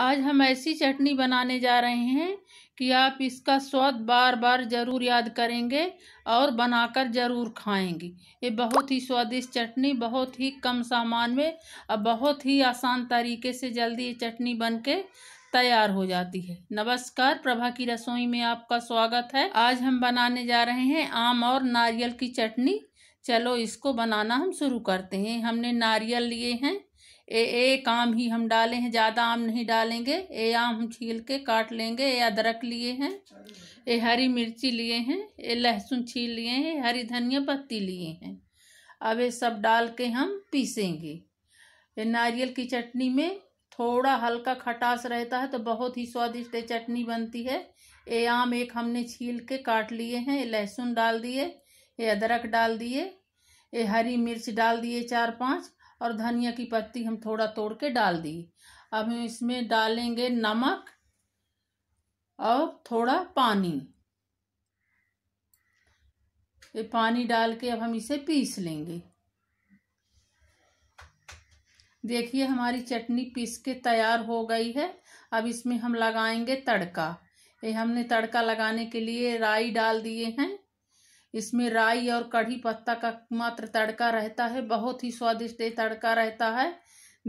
आज हम ऐसी चटनी बनाने जा रहे हैं कि आप इसका स्वाद बार बार ज़रूर याद करेंगे और बनाकर ज़रूर खाएंगे ये बहुत ही स्वादिष्ट चटनी बहुत ही कम सामान में और बहुत ही आसान तरीके से जल्दी ये चटनी बन के तैयार हो जाती है नमस्कार प्रभा की रसोई में आपका स्वागत है आज हम बनाने जा रहे हैं आम और नारियल की चटनी चलो इसको बनाना हम शुरू करते हैं हमने नारियल लिए हैं ए ए काम ही हम डाले हैं ज़्यादा आम नहीं डालेंगे ए आम हम छील के काट लेंगे ए अदरक लिए हैं ए हरी मिर्ची लिए हैं ए लहसुन छील लिए हैं हरी धनिया पत्ती लिए हैं अब ये सब डाल के हम पीसेंगे ये नारियल की चटनी में थोड़ा हल्का खटास रहता है तो बहुत ही स्वादिष्ट चटनी बनती है ए आम एक हमने छील के काट लिए हैं ये लहसुन डाल दिए ये अदरक डाल दिए ये हरी मिर्च डाल दिए चार पांच और धनिया की पत्ती हम थोड़ा तोड़ के डाल दी अब हम इसमें डालेंगे नमक और थोड़ा पानी ये पानी डाल के अब हम इसे पीस लेंगे देखिए हमारी चटनी पीस के तैयार हो गई है अब इसमें हम लगाएंगे तड़का ये हमने तड़का लगाने के लिए राई डाल दिए हैं इसमें राई और कढ़ी पत्ता का मात्र तड़का रहता है बहुत ही स्वादिष्ट तड़का रहता है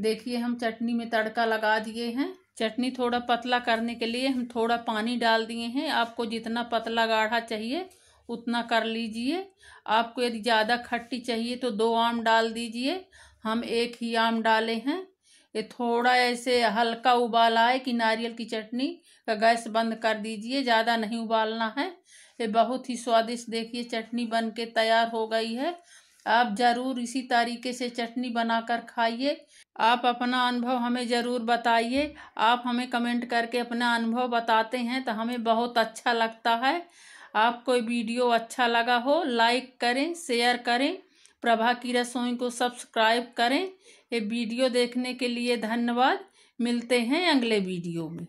देखिए हम चटनी में तड़का लगा दिए हैं चटनी थोड़ा पतला करने के लिए हम थोड़ा पानी डाल दिए हैं आपको जितना पतला गाढ़ा चाहिए उतना कर लीजिए आपको यदि ज़्यादा खट्टी चाहिए तो दो आम डाल दीजिए हम एक ही आम डाले हैं ये थोड़ा ऐसे हल्का उबाल आए कि नारियल की चटनी का गैस बंद कर दीजिए ज़्यादा नहीं उबालना है ये बहुत ही स्वादिष्ट देखिए चटनी बन के तैयार हो गई है आप ज़रूर इसी तरीके से चटनी बनाकर खाइए आप अपना अनुभव हमें ज़रूर बताइए आप हमें कमेंट करके अपना अनुभव बताते हैं तो हमें बहुत अच्छा लगता है आपको वीडियो अच्छा लगा हो लाइक करें शेयर करें प्रभा की रसोई को सब्सक्राइब करें ये वीडियो देखने के लिए धन्यवाद मिलते हैं अगले वीडियो में